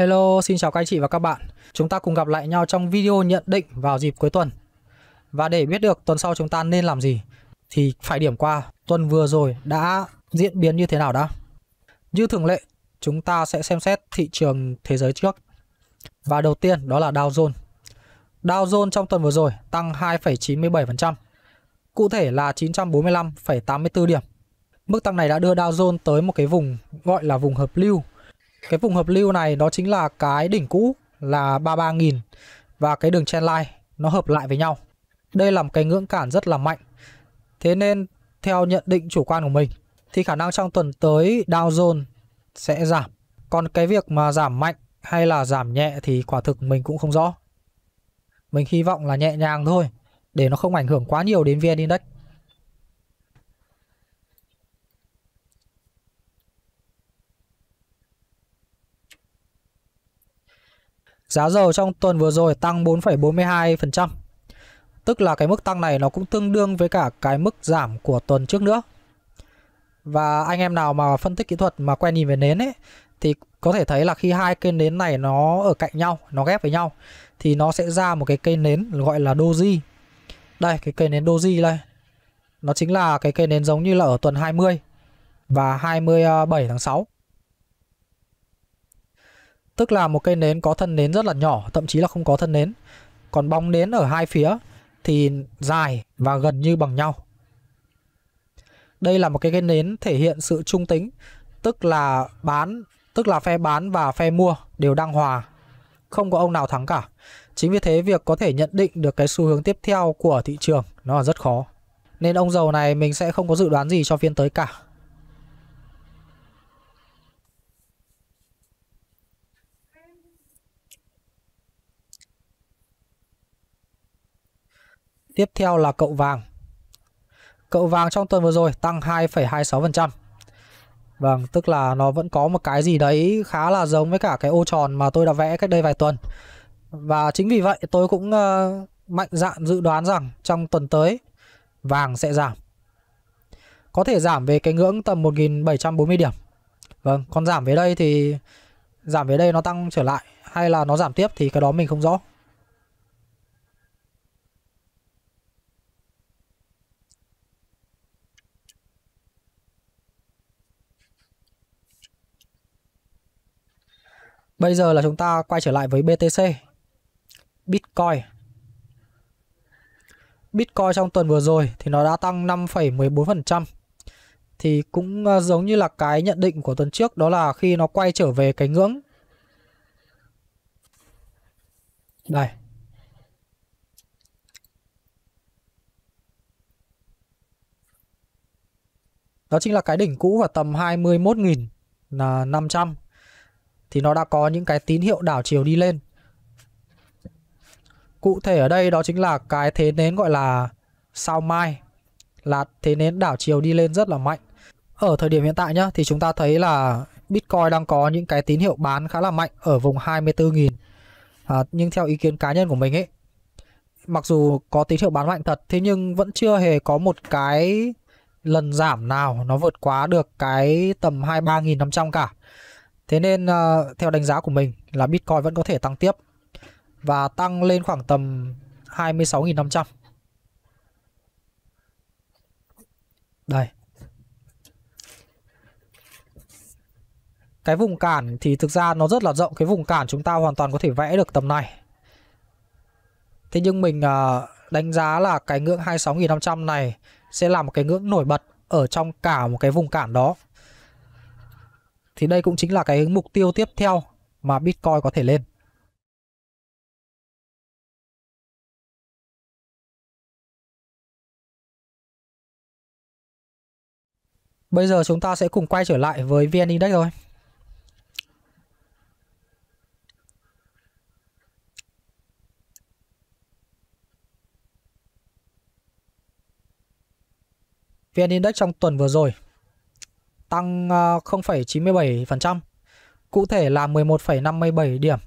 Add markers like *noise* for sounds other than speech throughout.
Hello, xin chào các anh chị và các bạn. Chúng ta cùng gặp lại nhau trong video nhận định vào dịp cuối tuần. Và để biết được tuần sau chúng ta nên làm gì thì phải điểm qua tuần vừa rồi đã diễn biến như thế nào đã. Như thường lệ, chúng ta sẽ xem xét thị trường thế giới trước. Và đầu tiên đó là Dow Jones. Dow Jones trong tuần vừa rồi tăng 2,97%, cụ thể là 945,84 điểm. Mức tăng này đã đưa Dow Jones tới một cái vùng gọi là vùng hợp lưu cái vùng hợp lưu này nó chính là cái đỉnh cũ là 33.000 và cái đường trend line nó hợp lại với nhau. Đây là một cái ngưỡng cản rất là mạnh. Thế nên theo nhận định chủ quan của mình thì khả năng trong tuần tới Dow Jones sẽ giảm. Còn cái việc mà giảm mạnh hay là giảm nhẹ thì quả thực mình cũng không rõ. Mình hy vọng là nhẹ nhàng thôi để nó không ảnh hưởng quá nhiều đến VN Index. Giá dầu trong tuần vừa rồi tăng 4,42%. Tức là cái mức tăng này nó cũng tương đương với cả cái mức giảm của tuần trước nữa. Và anh em nào mà phân tích kỹ thuật mà quen nhìn về nến ấy thì có thể thấy là khi hai cây nến này nó ở cạnh nhau, nó ghép với nhau thì nó sẽ ra một cái cây nến gọi là doji. Đây, cái cây nến doji đây. Nó chính là cái cây nến giống như là ở tuần 20 và 27 tháng 6. Tức là một cây nến có thân nến rất là nhỏ, thậm chí là không có thân nến. Còn bóng nến ở hai phía thì dài và gần như bằng nhau. Đây là một cái cây nến thể hiện sự trung tính, tức là bán, tức là phe bán và phe mua đều đang hòa, không có ông nào thắng cả. Chính vì thế việc có thể nhận định được cái xu hướng tiếp theo của thị trường nó là rất khó. Nên ông giàu này mình sẽ không có dự đoán gì cho phiên tới cả. Tiếp theo là cậu vàng. Cậu vàng trong tuần vừa rồi tăng 2,26%. Vâng, tức là nó vẫn có một cái gì đấy khá là giống với cả cái ô tròn mà tôi đã vẽ cách đây vài tuần. Và chính vì vậy tôi cũng uh, mạnh dạn dự đoán rằng trong tuần tới vàng sẽ giảm. Có thể giảm về cái ngưỡng tầm 1740 điểm. Vâng, còn giảm về đây thì giảm về đây nó tăng trở lại hay là nó giảm tiếp thì cái đó mình không rõ. Bây giờ là chúng ta quay trở lại với BTC Bitcoin Bitcoin trong tuần vừa rồi thì nó đã tăng 5,14% Thì cũng ờ, giống như là cái nhận định của tuần trước đó là khi nó quay trở về cái ngưỡng Đây Đó chính là cái đỉnh cũ và tầm 21.500 thì nó đã có những cái tín hiệu đảo chiều đi lên. Cụ thể ở đây đó chính là cái thế nến gọi là sao mai là thế nến đảo chiều đi lên rất là mạnh. Ở thời điểm hiện tại nhá thì chúng ta thấy là Bitcoin đang có những cái tín hiệu bán khá là mạnh ở vùng 24.000. À, nhưng theo ý kiến cá nhân của mình ấy mặc dù có tín hiệu bán mạnh thật thế nhưng vẫn chưa hề có một cái lần giảm nào nó vượt quá được cái tầm 23.500 cả. Thế nên uh, theo đánh giá của mình là Bitcoin vẫn có thể tăng tiếp và tăng lên khoảng tầm 26.500. Đây. Cái vùng cản thì thực ra nó rất là rộng, cái vùng cản chúng ta hoàn toàn có thể vẽ được tầm này. Thế nhưng mình uh, đánh giá là cái ngưỡng 26.500 này sẽ là một cái ngưỡng nổi bật ở trong cả một cái vùng cản đó thì đây cũng chính là cái mục tiêu tiếp theo mà Bitcoin có thể lên. Bây giờ chúng ta sẽ cùng quay trở lại với VN Index thôi. VN Index trong tuần vừa rồi tăng 0,97%, ờ, cụ thể là 11,57 điểm.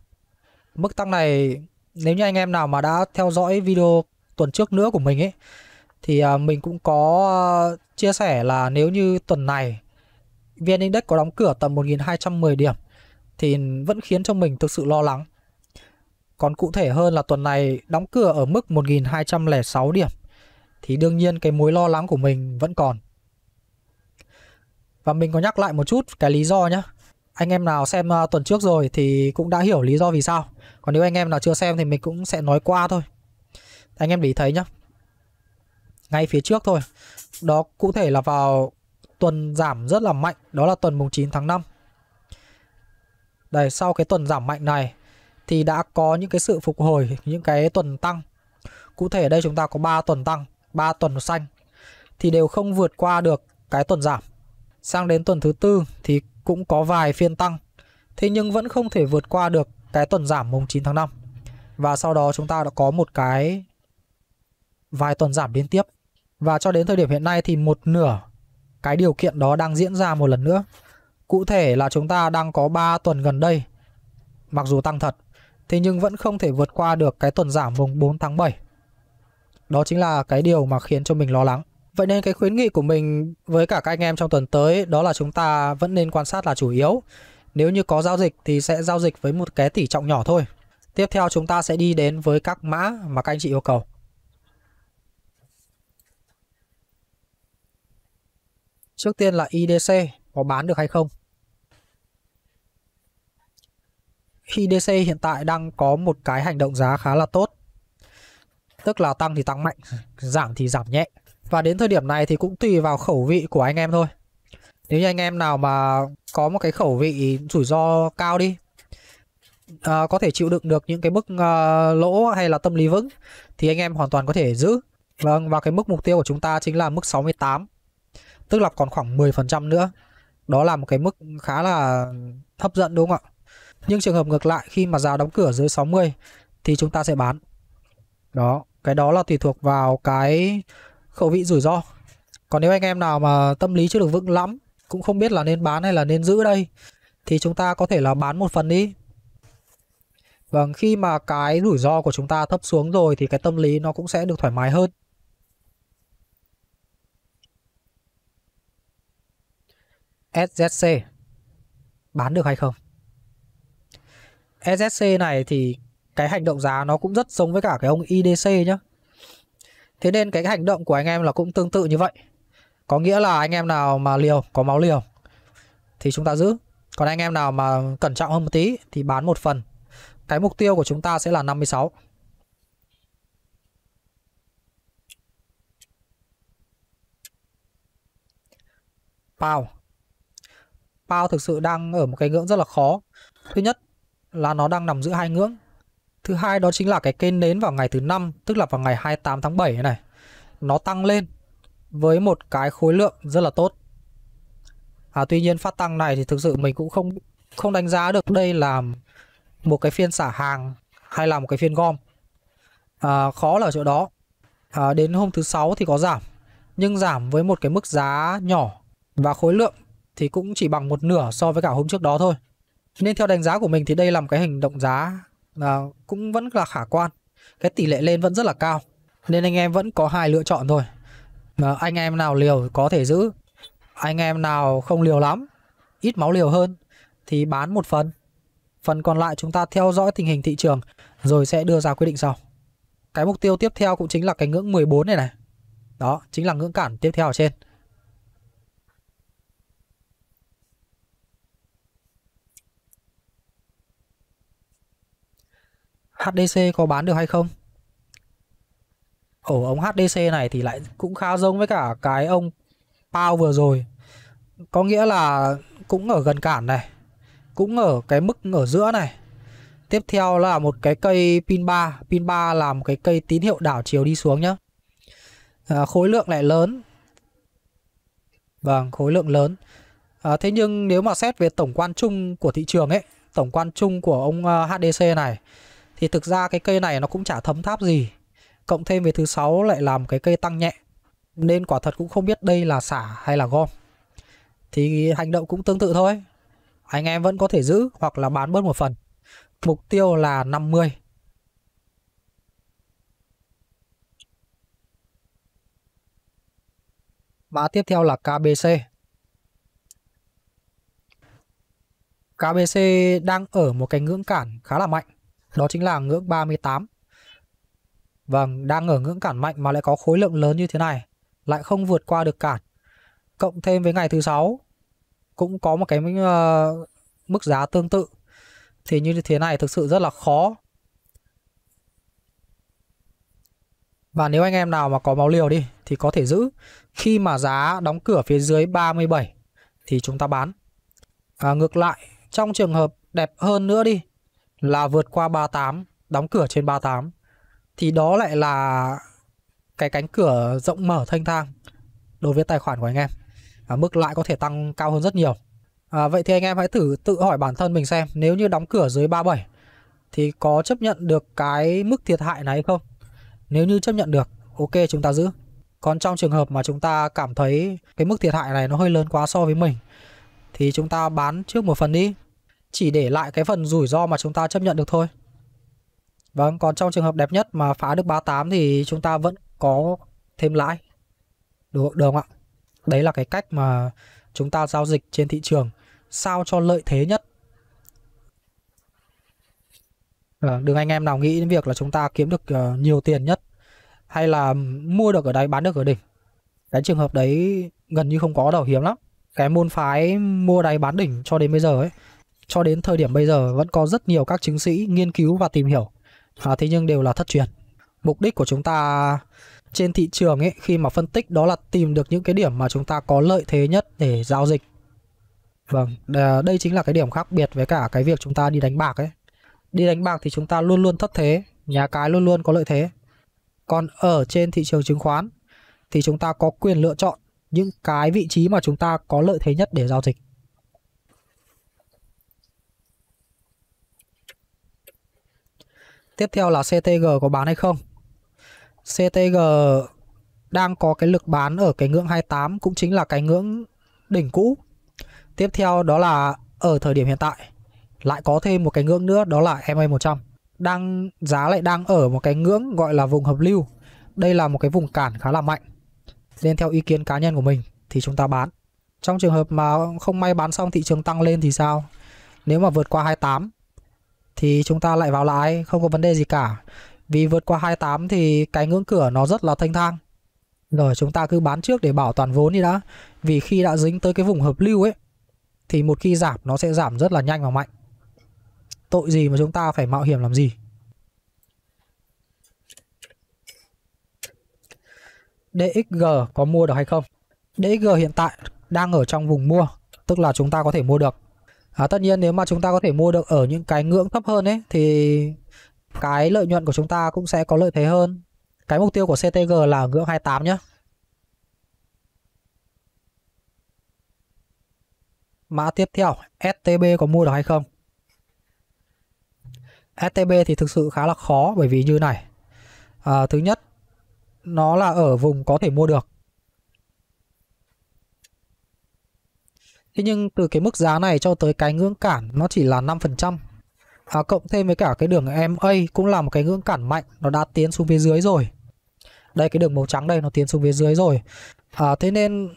Mức tăng này nếu như anh em nào mà đã theo dõi video tuần trước nữa của mình ấy thì ờ, mình cũng có ờ, chia sẻ là nếu như tuần này VN Index có đóng cửa tầm 1210 điểm thì vẫn khiến cho mình thực sự lo lắng. Còn cụ thể hơn là tuần này đóng cửa ở mức 1206 điểm thì đương nhiên cái mối lo lắng của mình vẫn còn. Và mình có nhắc lại một chút cái lý do nhé Anh em nào xem ờ, tuần trước rồi thì cũng đã hiểu lý do vì sao Còn nếu anh em nào chưa xem thì mình cũng sẽ nói qua thôi Anh em để ý thấy nhá Ngay phía trước thôi Đó cụ thể là vào tuần giảm rất là mạnh Đó là tuần mùng 9 tháng 5 Đây sau cái tuần giảm mạnh này Thì đã có những cái sự phục hồi Những cái tuần tăng Cụ thể ở đây chúng ta có 3 tuần tăng 3 tuần xanh Thì đều không vượt qua được cái tuần giảm Sang đến tuần thứ tư thì cũng có vài phiên tăng, thế nhưng vẫn không thể vượt qua được cái tuần giảm mùng 9 tháng 5. Và sau đó chúng ta đã có một cái vài tuần giảm liên tiếp. Và cho đến thời điểm hiện nay thì một nửa cái điều kiện đó đang diễn ra một lần nữa. Cụ thể là chúng ta đang có 3 tuần gần đây, mặc dù tăng thật, thế nhưng vẫn không thể vượt qua được cái tuần giảm mùng 4 tháng 7. Đó chính là cái điều mà khiến cho mình lo lắng. Vậy nên cái khuyến nghị của mình với cả các anh em trong tuần tới đó là chúng ta vẫn nên quan sát là chủ yếu. Nếu như có giao dịch thì sẽ giao dịch với một cái tỷ trọng nhỏ thôi. Tiếp theo chúng ta sẽ đi đến với các mã mà các anh chị yêu cầu. Trước tiên là IDC có bán được hay không? IDC hiện tại đang có một cái hành động giá khá là tốt. Tức là tăng thì tăng mạnh, *laughs* giảm thì giảm nhẹ. Và đến thời điểm này thì cũng tùy vào khẩu vị của anh em thôi Nếu như anh em nào mà có một cái khẩu vị rủi ro cao đi à, Có thể chịu đựng được những cái mức à, lỗ hay là tâm lý vững Thì anh em hoàn toàn có thể giữ Vâng, và cái mức mục tiêu của chúng ta chính là mức 68 Tức là còn khoảng 10% nữa Đó là một cái mức khá là hấp dẫn đúng không ạ Nhưng trường hợp ngược lại khi mà giá đóng cửa dưới 60 Thì chúng ta sẽ bán Đó, cái đó là tùy thuộc vào cái khẩu vị rủi ro còn nếu anh em nào mà tâm lý chưa được vững lắm cũng không biết là nên bán hay là nên giữ đây thì chúng ta có thể là bán một phần đi vâng khi mà cái rủi ro của chúng ta thấp xuống rồi thì cái tâm lý nó cũng sẽ được thoải mái hơn SZC bán được hay không SZC này thì cái hành động giá nó cũng rất giống với cả cái ông IDC nhá Thế nên cái hành động của anh em là cũng tương tự như vậy. Có nghĩa là anh em nào mà liều, có máu liều thì chúng ta giữ. Còn anh em nào mà cẩn trọng hơn một tí thì bán một phần. Cái mục tiêu của chúng ta sẽ là 56. Pao. Pao thực sự đang ở một cái ngưỡng rất là khó. Thứ nhất là nó đang nằm giữa hai ngưỡng Thứ hai đó chính là cái kênh nến vào ngày thứ năm, tức là vào ngày 28 tháng 7 này. Nó tăng lên với một cái khối lượng rất là tốt. À, tuy nhiên phát tăng này thì thực sự mình cũng không không đánh giá được đây là một cái phiên xả hàng hay là một cái phiên gom. À, khó là chỗ đó. À, đến hôm thứ sáu thì có giảm, nhưng giảm với một cái mức giá nhỏ và khối lượng thì cũng chỉ bằng một nửa so với cả hôm trước đó thôi. Nên theo đánh giá của mình thì đây là một cái hành động giá là cũng vẫn là khả quan cái tỷ lệ lên vẫn rất là cao nên anh em vẫn có hai lựa chọn thôi à, anh em nào liều có thể giữ anh em nào không liều lắm ít máu liều hơn thì bán một phần phần còn lại chúng ta theo dõi tình hình thị trường rồi sẽ đưa ra quyết định sau cái mục tiêu tiếp theo cũng chính là cái ngưỡng 14 này này đó chính là ngưỡng cản tiếp theo ở trên HDC có bán được hay không ổ ống HDC này thì lại cũng khá giống với cả cái ông Pao vừa rồi có nghĩa là cũng ở gần cản này cũng ở cái mức ở giữa này tiếp theo là một cái cây pin 3 pin 3 là một cái cây tín hiệu đảo chiều đi xuống nhá à, khối lượng lại lớn vâng khối lượng lớn à, thế nhưng nếu mà xét về tổng quan chung của thị trường ấy tổng quan chung của ông à, HDC này thì thực ra cái cây này nó cũng chả thấm tháp gì cộng thêm về thứ sáu lại làm cái cây tăng nhẹ nên quả thật cũng không biết đây là xả hay là gom thì hành động cũng tương tự thôi anh em vẫn có thể giữ hoặc là bán bớt một phần mục tiêu là 50 mã tiếp theo là KBC KBC đang ở một cái ngưỡng cản khá là mạnh đó chính là ngưỡng 38. Vâng, đang ở ngưỡng cản mạnh mà lại có khối lượng lớn như thế này, lại không vượt qua được cản. Cộng thêm với ngày thứ sáu cũng có một cái uh, mức giá tương tự. Thì như thế này thực sự rất là khó. Và nếu anh em nào mà có máu liều đi thì có thể giữ. Khi mà giá đóng cửa phía dưới 37 thì chúng ta bán. À, ngược lại, trong trường hợp đẹp hơn nữa đi là vượt qua 38, đóng cửa trên 38 thì đó lại là cái cánh cửa rộng mở thanh thang đối với tài khoản của anh em. À, mức lãi có thể tăng cao hơn rất nhiều. À, vậy thì anh em hãy thử tự hỏi bản thân mình xem nếu như đóng cửa dưới 37 thì có chấp nhận được cái mức thiệt hại này không? Nếu như chấp nhận được, ok chúng ta giữ. Còn trong trường hợp mà chúng ta cảm thấy cái mức thiệt hại này nó hơi lớn quá so với mình thì chúng ta bán trước một phần đi chỉ để lại cái phần rủi ro mà chúng ta chấp nhận được thôi. Vâng, còn trong trường hợp đẹp nhất mà phá được 38 thì chúng ta vẫn có thêm lãi. Được, được không ạ? Đấy là cái cách mà chúng ta giao dịch trên thị trường sao cho lợi thế nhất. À, đừng anh em nào nghĩ đến việc là chúng ta kiếm được uh, nhiều tiền nhất hay là mua được ở đáy bán được ở đỉnh. Cái trường hợp đấy gần như không có đâu hiếm lắm. Cái môn phái mua đáy bán đỉnh cho đến bây giờ ấy cho đến thời điểm bây giờ vẫn có rất nhiều các chứng sĩ nghiên cứu và tìm hiểu à, thế nhưng đều là thất truyền mục đích của chúng ta trên thị trường ấy khi mà phân tích đó là tìm được những cái điểm mà chúng ta có lợi thế nhất để giao dịch vâng đây chính là cái điểm khác biệt với cả cái việc chúng ta đi đánh bạc ấy đi đánh bạc thì chúng ta luôn luôn thất thế nhà cái luôn luôn có lợi thế còn ở trên thị trường chứng khoán thì chúng ta có quyền lựa chọn những cái vị trí mà chúng ta có lợi thế nhất để giao dịch Tiếp theo là CTG có bán hay không? CTG đang có cái lực bán ở cái ngưỡng 28 cũng chính là cái ngưỡng đỉnh cũ. Tiếp theo đó là ở thời điểm hiện tại lại có thêm một cái ngưỡng nữa đó là MA100. Đang giá lại đang ở một cái ngưỡng gọi là vùng hợp lưu. Đây là một cái vùng cản khá là mạnh. Nên theo ý kiến cá nhân của mình thì chúng ta bán. Trong trường hợp mà không may bán xong thị trường tăng lên thì sao? Nếu mà vượt qua 28 thì chúng ta lại vào lại không có vấn đề gì cả vì vượt qua 28 thì cái ngưỡng cửa nó rất là thanh thang rồi chúng ta cứ bán trước để bảo toàn vốn đi đã vì khi đã dính tới cái vùng hợp lưu ấy thì một khi giảm nó sẽ giảm rất là nhanh và mạnh tội gì mà chúng ta phải mạo hiểm làm gì DXG có mua được hay không DXG hiện tại đang ở trong vùng mua tức là chúng ta có thể mua được à, tất nhiên nếu mà chúng ta có thể mua được ở những cái ngưỡng thấp hơn ấy thì cái lợi nhuận của chúng ta cũng sẽ có lợi thế hơn cái mục tiêu của CTG là ở ngưỡng 28 nhé mã tiếp theo STB có mua được hay không STB thì thực sự khá là khó bởi vì như này à, thứ nhất nó là ở vùng có thể mua được Thế nhưng từ cái mức giá này cho tới cái ngưỡng cản nó chỉ là 5%. À, cộng thêm với cả cái đường MA cũng là một cái ngưỡng cản mạnh, nó đã tiến xuống phía dưới rồi. Đây cái đường màu trắng đây nó tiến xuống phía dưới rồi. À, thế nên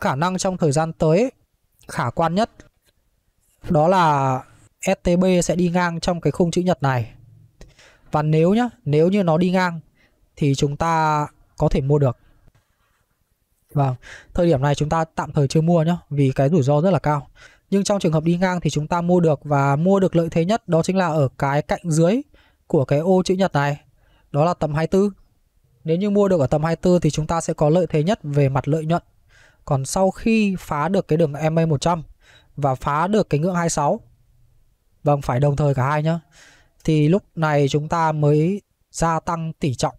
khả năng trong thời gian tới khả quan nhất đó là STB sẽ đi ngang trong cái khung chữ nhật này. Và nếu nhá, nếu như nó đi ngang thì chúng ta có thể mua được. Vâng, thời điểm này chúng ta tạm thời chưa mua nhé vì cái rủi ro rất là cao. Nhưng trong trường hợp đi ngang thì chúng ta mua được và mua được lợi thế nhất đó chính là ở cái cạnh dưới của cái ô chữ nhật này. Đó là tầm 24. Nếu như mua được ở tầm 24 thì chúng ta sẽ có lợi thế nhất về mặt lợi nhuận. Còn sau khi phá được cái đường MA 100 và phá được cái ngưỡng 26. Vâng, phải đồng thời cả hai nhá. Thì lúc này chúng ta mới gia tăng tỷ trọng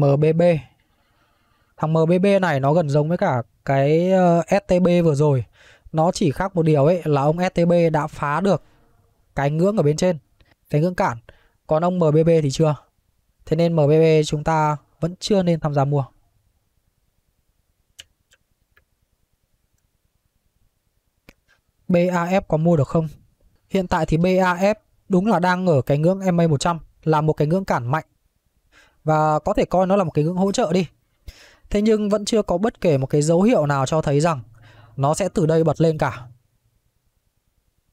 MBB Thằng MBB này nó gần giống với cả cái ờ, STB vừa rồi Nó chỉ khác một điều ấy là ông STB đã phá được cái ngưỡng ở bên trên Cái ngưỡng cản Còn ông MBB thì chưa Thế nên MBB chúng ta vẫn chưa nên tham gia mua BAF có mua được không? Hiện tại thì BAF đúng là đang ở cái ngưỡng MA100 là một cái ngưỡng cản mạnh và có thể coi nó là một cái ngưỡng hỗ trợ đi. Thế nhưng vẫn chưa có bất kể một cái dấu hiệu nào cho thấy rằng nó sẽ từ đây bật lên cả.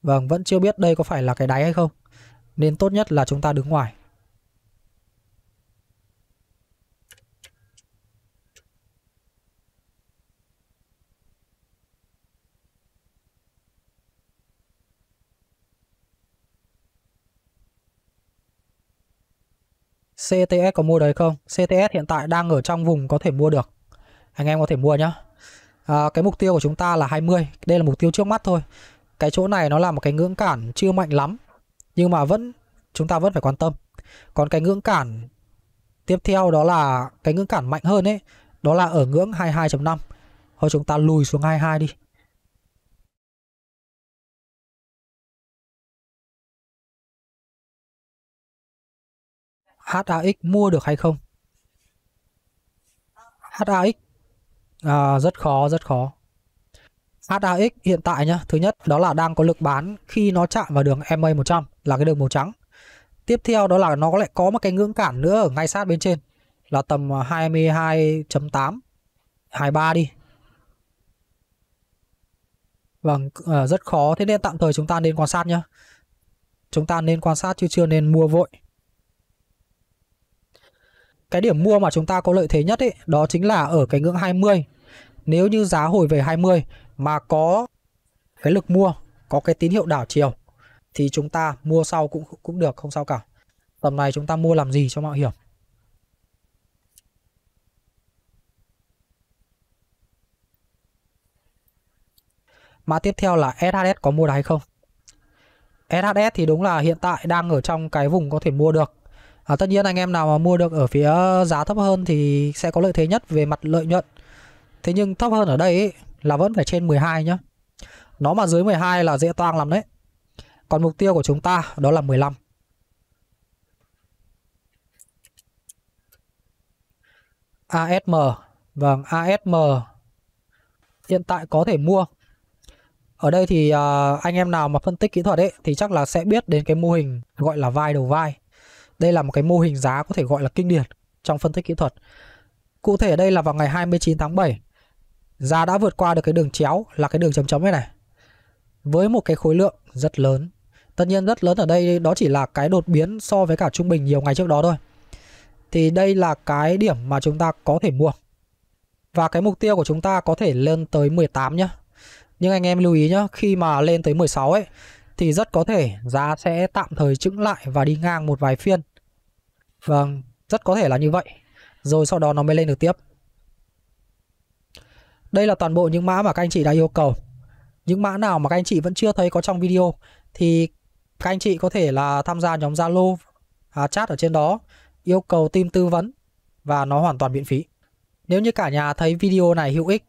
Vâng, vẫn chưa biết đây có phải là cái đáy hay không. Nên tốt nhất là chúng ta đứng ngoài. CTS có mua đấy không? CTS hiện tại đang ở trong vùng có thể mua được. Anh em có thể mua nhá. À, cái mục tiêu của chúng ta là 20. Đây là mục tiêu trước mắt thôi. Cái chỗ này nó là một cái ngưỡng cản chưa mạnh lắm. Nhưng mà vẫn chúng ta vẫn phải quan tâm. Còn cái ngưỡng cản tiếp theo đó là cái ngưỡng cản mạnh hơn ấy. Đó là ở ngưỡng 22.5. Thôi chúng ta lùi xuống 22 đi. HAX mua được hay không HAX à, rất khó rất khó HAX hiện tại nhá thứ nhất đó là đang có lực bán khi nó chạm vào đường MA 100 là cái đường màu trắng tiếp theo đó là nó lại có một cái ngưỡng cản nữa ở ngay sát bên trên là tầm 22.8 23 đi Vâng, ờ, rất khó. Thế nên tạm thời chúng ta nên quan sát nhé. Chúng ta nên quan sát chứ chưa nên mua vội. Cái điểm mua mà chúng ta có lợi thế nhất ấy, đó chính là ở cái ngưỡng 20. Nếu như giá hồi về 20 mà có cái lực mua, có cái tín hiệu đảo chiều thì chúng ta mua sau cũng cũng được không sao cả. Tầm này chúng ta mua làm gì cho mạo hiểm? Mã tiếp theo là SHS có mua được hay không? SHS thì đúng là hiện tại đang ở trong cái vùng có thể mua được à, tất nhiên anh em nào mà mua được ở phía giá thấp hơn thì sẽ có lợi thế nhất về mặt lợi nhuận thế nhưng thấp hơn ở đây ấy, là vẫn phải trên 12 nhá nó mà dưới 12 là dễ toang lắm đấy còn mục tiêu của chúng ta đó là 15 ASM Vâng, ASM hiện tại có thể mua. Ở đây thì à, anh em nào mà phân tích kỹ thuật ấy thì chắc là sẽ biết đến cái mô hình gọi là vai đầu vai. Đây là một cái mô hình giá có thể gọi là kinh điển trong phân tích kỹ thuật. Cụ thể đây là vào ngày 29 tháng 7, giá đã vượt qua được cái đường chéo là cái đường chấm chấm này này. Với một cái khối lượng rất lớn. Tất nhiên rất lớn ở đây đó chỉ là cái đột biến so với cả trung bình nhiều ngày trước đó thôi. Thì đây là cái điểm mà chúng ta có thể mua. Và cái mục tiêu của chúng ta có thể lên tới 18 nhá. Nhưng anh em lưu ý nhá, khi mà lên tới 16 ấy thì rất có thể giá sẽ tạm thời chững lại và đi ngang một vài phiên Vâng, rất có thể là như vậy. Rồi sau đó nó mới lên được tiếp. Đây là toàn bộ những mã mà các anh chị đã yêu cầu. Những mã nào mà các anh chị vẫn chưa thấy có trong video thì các anh chị có thể là tham gia nhóm Zalo à, chat ở trên đó, yêu cầu team tư vấn và nó hoàn toàn miễn phí. Nếu như cả nhà thấy video này hữu ích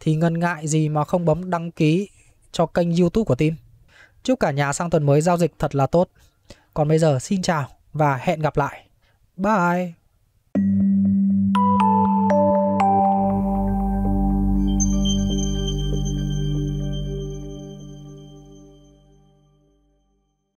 thì ngần ngại gì mà không bấm đăng ký cho kênh YouTube của team. Chúc cả nhà sang tuần mới giao dịch thật là tốt. Còn bây giờ xin chào và hẹn gặp lại. Bye.